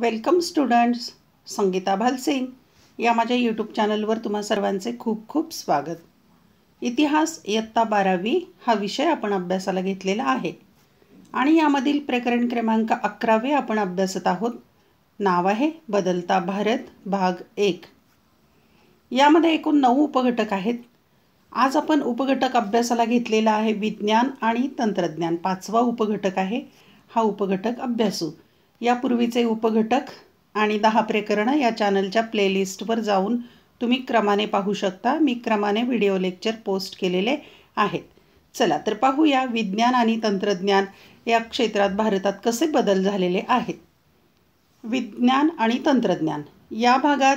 welcome students Sangeeta भालसिंग या माझ्या YouTube चॅनलवर तुम्हा सर्वांचे खूप खूप स्वागत इतिहास इयत्ता बारावी हा विषय आपण अभ्यासाला घेतलेला आहे आणि यामधील प्रकरण क्रमांक अकरावे आपण अभ्यासत आहोत नाव आहे बदलता भारत भाग एक यामध्ये एकूण नऊ उपघटक आहेत आज आपण उपघटक अभ्यासाला घेतलेला आहे विज्ञान आणि तंत्रज्ञान पाचवा उपघटक आहे हा उपघटक अभ्यासू यापूर्वीचे उपघटक आणि दहा प्रकरणं या चॅनलच्या प्लेलिस्टवर जाऊन तुम्ही क्रमाने पाहू शकता मी क्रमाने व्हिडिओ लेक्चर पोस्ट केलेले आहेत चला तर पाहूया विज्ञान आणि तंत्रज्ञान या क्षेत्रात भारतात कसे बदल झालेले आहेत विज्ञान आणि तंत्रज्ञान या भागात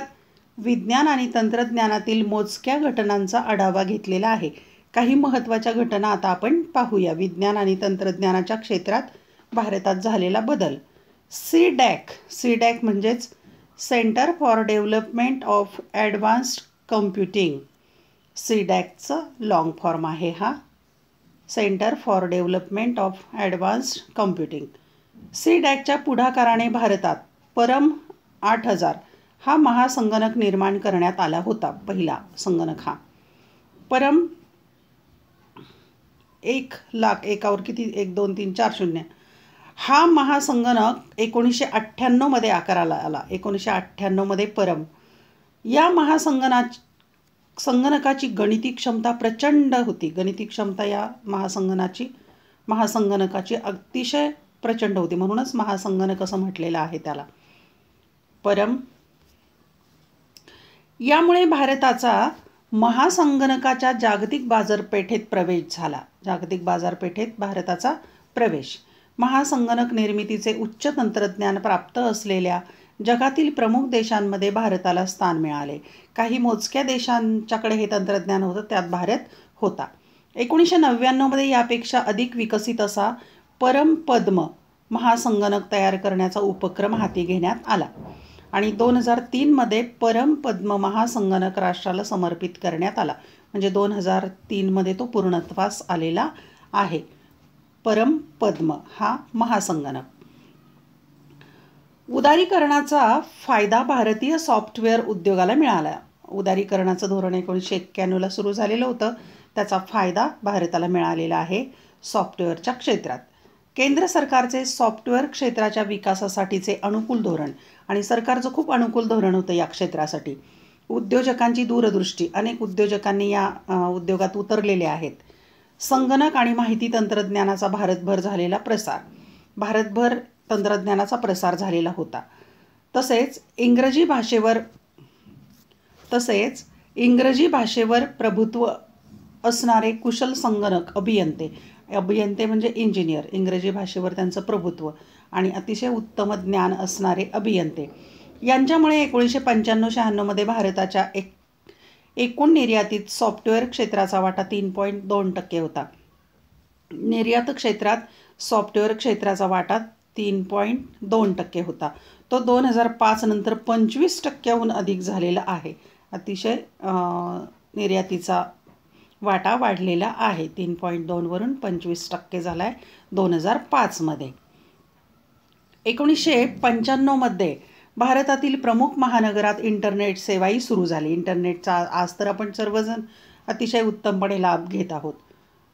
विज्ञान आणि तंत्रज्ञानातील मोजक्या घटनांचा आढावा घेतलेला आहे काही महत्त्वाच्या घटना आता आपण पाहूया विज्ञान आणि तंत्रज्ञानाच्या क्षेत्रात भारतात झालेला बदल सी डॅक सी डॅक म्हणजेच centre for development of advanced computing C डॅकचं लाँग फॉर्म आहे हा centre for development of advanced computing C डॅकच्या पुढाकाराने भारतात परम आठ हजार हा महासंगणक निर्माण करण्यात आला होता पहिला संगणक हा परम एक लाख एकावर किती एक दोन तीन चार शून्य हा महासंगणक एकोणीसशे अठ्ठ्याण्णवमध्ये आकाराला आला एकोणीसशे अठ्ठ्याण्णवमध्ये परम या महासंगणा संगणकाची गणिती क्षमता प्रचंड होती गणिती क्षमता या महासंगणाची महासंगणकाची अतिशय प्रचंड होती म्हणूनच महासंगणक असं म्हटलेलं आहे त्याला परम यामुळे भारताचा महासंगणकाच्या जागतिक बाजारपेठेत प्रवेश झाला जागतिक बाजारपेठेत भारताचा प्रवेश महासंगणक निर्मितीचे उच्च तंत्रज्ञान प्राप्त असलेल्या जगातील प्रमुख देशांमध्ये भारताला स्थान मिळाले काही मोजक्या देशांच्याकडे हे तंत्रज्ञान होतं त्यात भारत होता एकोणीसशे नव्याण्णवमध्ये यापेक्षा अधिक विकसित असा परमपद्म महासंगणक तयार करण्याचा उपक्रम हाती घेण्यात आला आणि दोन हजार तीनमध्ये परमपद्म महासंगणक राष्ट्राला समर्पित करण्यात आला म्हणजे दोन हजार तीनमध्ये तो पूर्णत्वास आलेला आहे परम पद्म हा महासंगणक उदारीकरणाचा फायदा भारतीय सॉफ्टवेअर उद्योगाला मिळाला उदारीकरणाचं धोरण एकोणीसशे एक्क्याण्णवला सुरू झालेलं होतं त्याचा फायदा भारताला मिळालेला आहे सॉफ्टवेअरच्या क्षेत्रात केंद्र सरकारचे सॉफ्टवेअर क्षेत्राच्या विकासासाठीचे अनुकूल धोरण आणि सरकारचं खूप अनुकूल धोरण होतं या क्षेत्रासाठी उद्योजकांची दूरदृष्टी अनेक उद्योजकांनी या उद्योगात उतरलेले आहेत संगणक आणि माहिती तंत्रज्ञानाचा भारतभर झालेला प्रसार भारतभर तंत्रज्ञानाचा प्रसार झालेला होता तसेच इंग्रजी भाषेवर तसेच इंग्रजी भाषेवर प्रभुत्व असणारे कुशल संगणक अभियंते अभियंते म्हणजे इंजिनियर इंग्रजी भाषेवर त्यांचं प्रभुत्व आणि अतिशय उत्तम ज्ञान असणारे अभियंते यांच्यामुळे एकोणीसशे पंच्याण्णव शहाण्णवमध्ये भारताच्या एक एकूण निर्यातीत सॉफ्टवेअर क्षेत्राचा वाटा तीन पॉईंट दोन टक्के होता निर्यात क्षेत्रात सॉफ्टवेअर क्षेत्राचा वाटा तीन पॉईंट दोन टक्के होता तो दोन हजार पाच नंतर पंचवीस टक्क्याहून अधिक झालेला आहे अतिशय निर्यातीचा वाटा वाढलेला आहे तीन पॉईंट दोनवरून पंचवीस टक्के झाला आहे दोन हजार पाचमध्ये एकोणीसशे पंच्याण्णवमध्ये भारतातील प्रमुख महानगरात इंटरनेट सेवाही सुरू झाली इंटरनेटचा आज तर आपण सर्वजण अतिशय उत्तमपणे लाभ घेत आहोत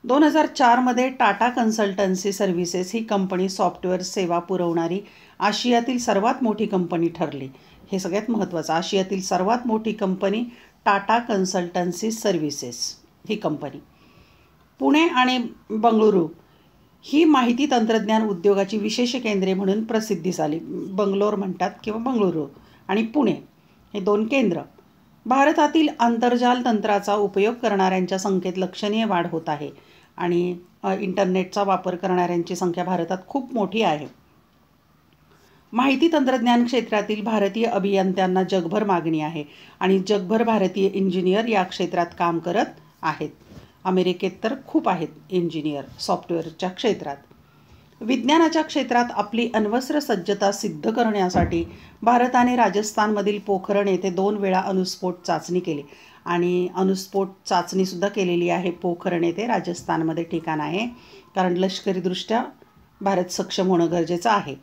दोन हजार चारमध्ये टाटा कन्सल्टन्सी सर्व्हिसेस ही कंपनी सॉफ्टवेअर सेवा पुरवणारी आशियातील सर्वात मोठी कंपनी ठरली हे सगळ्यात महत्त्वाचं आशियातील सर्वात मोठी कंपनी टाटा कन्सल्टन्सी सर्व्हिसेस ही कंपनी पुणे आणि बंगळुरू ही माहिती तंत्रज्ञान उद्योगाची विशेष केंद्रे म्हणून प्रसिद्धी झाली बंगलोर म्हणतात किंवा बंगळुरू आणि पुणे हे दोन केंद्र भारतातील आंतरजाल तंत्राचा उपयोग करणाऱ्यांच्या संख्येत लक्षणीय वाढ होत आहे आणि इंटरनेटचा वापर करणाऱ्यांची संख्या भारतात खूप मोठी आहे माहिती तंत्रज्ञान क्षेत्रातील भारतीय अभियंत्यांना जगभर मागणी आहे आणि जगभर भारतीय इंजिनियर या क्षेत्रात काम करत आहेत अमेरिकेत तर खूप आहेत इंजिनियर सॉफ्टवेअरच्या क्षेत्रात विज्ञानाच्या क्षेत्रात आपली अन्वस्त्र सज्जता सिद्ध करण्यासाठी भारताने राजस्थानमधील पोखरण येथे दोन वेळा अणुस्फोट चाचणी केली आणि अनुस्फोट चाचणीसुद्धा केलेली आहे पोखरण येथे राजस्थानमध्ये ठिकाण आहे कारण लष्करीदृष्ट्या भारत सक्षम होणं गरजेचं आहे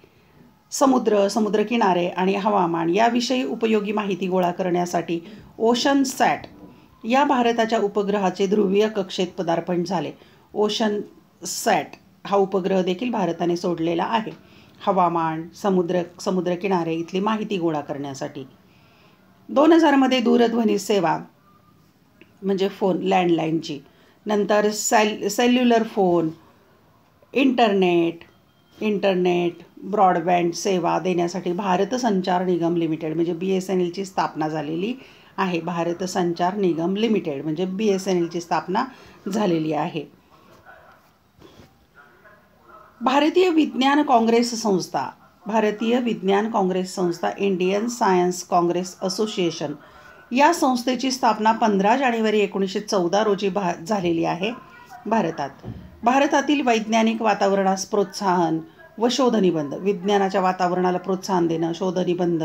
समुद्र समुद्रकिनारे आणि हवामान याविषयी उपयोगी माहिती गोळा करण्यासाठी ओशन सॅट या भारताच्या उपग्रहाचे ध्रुवीय कक्षेत पदार्पण झाले ओशन सॅट हा उपग्रह देखील भारताने सोडलेला आहे हवामान समुद्र समुद्रकिनारे इथली माहिती गोळा करण्यासाठी दोन हजारमध्ये दूरध्वनी सेवा म्हणजे फोन लँडलाईनची नंतर सॅल cellular phone internet internet broadband सेवा देण्यासाठी भारत संचार निगम लिमिटेड म्हणजे बी एस एन एलची स्थापना झालेली आहे भारत संचार निगम लिमिटेड म्हणजे बी एस एन एलची स्थापना झालेली आहे भारतीय विज्ञान काँग्रेस संस्था भारतीय विज्ञान काँग्रेस संस्था इंडियन सायन्स काँग्रेस असोसिएशन या संस्थेची स्थापना पंधरा जानेवारी एकोणीसशे चौदा रोजी भा झालेली आहे भारतात भारतातील वैज्ञानिक वातावरणास प्रोत्साहन व शोधनिबंध विज्ञानाच्या वातावरणाला प्रोत्साहन देणं शोधनिबंध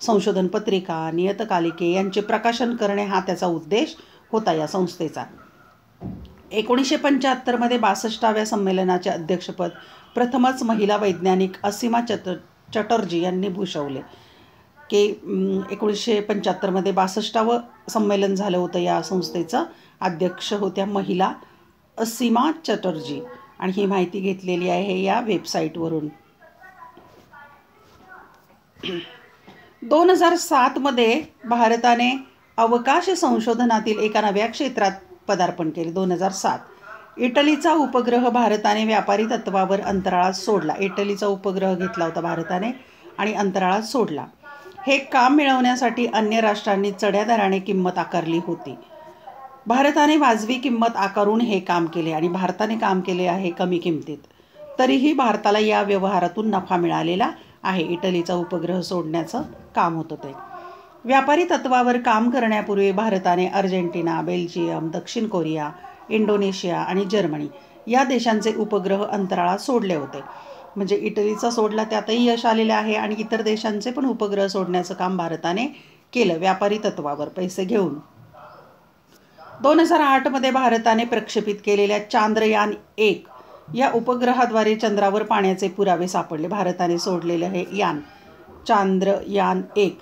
संशोधन पत्रिका नियतकालिके यांचे प्रकाशन करणे हा त्याचा उद्देश होता या संस्थेचा एकोणीसशे पंच्याहत्तरमध्ये बासष्टाव्या संमेलनाचे अध्यक्षपद प्रथमच महिला वैज्ञानिक असीमा चत चटर्जी यांनी भूषवले के एकोणीसशे पंच्याहत्तरमध्ये बासष्टावं संमेलन झालं होतं या संस्थेचं अध्यक्ष होत्या महिला असीमा चटर्जी आणि ही माहिती घेतलेली आहे या वेबसाईटवरून दोन हजार सातमध्ये भारताने अवकाश संशोधनातील एका नव्या क्षेत्रात पदार्पण केले दोन हजार सात इटलीचा उपग्रह भारताने व्यापारी तत्वावर अंतराळात सोडला इटलीचा उपग्रह घेतला होता भारताने आणि अंतराळात सोडला हे काम मिळवण्यासाठी अन्य राष्ट्रांनी चढ्या दराने किंमत आकारली होती भारताने वाजवी किंमत आकारून हे काम केले आणि भारताने काम केले आहे कमी किमतीत तरीही भारताला या व्यवहारातून नफा मिळालेला आहे इटलीचा उपग्रह सोडण्याचं काम होत होते व्यापारी तत्वावर काम करण्यापूर्वी भारताने अर्जेंटिना बेल्जियम दक्षिण कोरिया इंडोनेशिया आणि जर्मनी या देशांचे उपग्रह अंतराळात सोडले होते म्हणजे इटलीचा सोडला त्यातही यश आलेलं आहे आणि इतर देशांचे पण उपग्रह सोडण्याचं काम भारताने केलं व्यापारी तत्वावर पैसे घेऊन दोन हजार आठमध्ये भारताने प्रक्षेपित केलेल्या चांद्रयान एक या उपग्रहाद्वारे चंद्रावर पाण्याचे पुरावे सापडले भारताने सोडलेलं हे यान चांद्रयान एक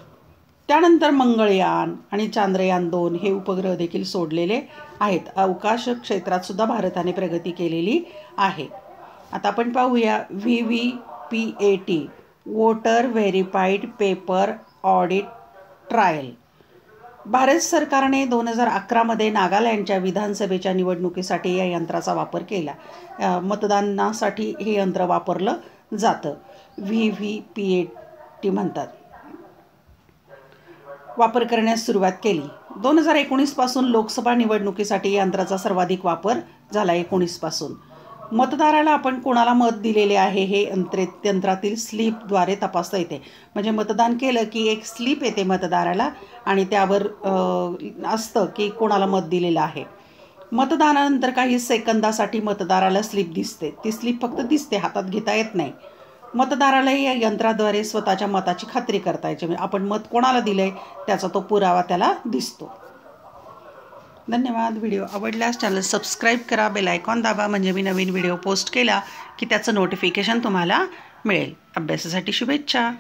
त्यानंतर मंगळयान आणि चांद्रयान दोन हे उपग्रह देखील सोडलेले आहेत अवकाश क्षेत्रात सुद्धा भारताने प्रगती केलेली आहे आता आपण पाहूया V V P A T voter verified paper audit trail Bharat सरकारने दोन हजार अकरामध्ये नागालँडच्या विधानसभेच्या निवडणुकीसाठी या यंत्राचा वापर केला मतदानासाठी हे यंत्र वापरलं जातं व्ही व्ही पी ए पट्टी म्हणतात वापर करण्यास सुरुवात केली दोन हजार पासून लोकसभा निवडणुकीसाठी यंत्राचा सर्वाधिक वापर झाला पासून मतदाराला आपण कोणाला मत दिलेले आहे हे यंत्रे यंत्रातील स्लीपद्वारे तपासता येते म्हणजे मतदान केलं की एक स्लीप येते मतदाराला आणि त्यावर असतं की कोणाला मत दिलेलं आहे मतदानानंतर काही सेकंदासाठी मतदाराला स्लीप दिसते ती स्लीप फक्त दिसते हातात घेता येत नाही मतदारालाही या यंत्राद्वारे स्वतःच्या मताची खात्री करता यायची म्हणजे आपण मत कोणाला दिलं आहे त्याचा तो पुरावा त्याला दिसतो धन्यवाद व्हिडिओ आवडल्यास चॅनल सबस्क्राईब करा बेल आयकॉन दाबा म्हणजे मी नवीन व्हिडिओ पोस्ट केला की त्याचं नोटिफिकेशन तुम्हाला मिळेल अभ्यासासाठी शुभेच्छा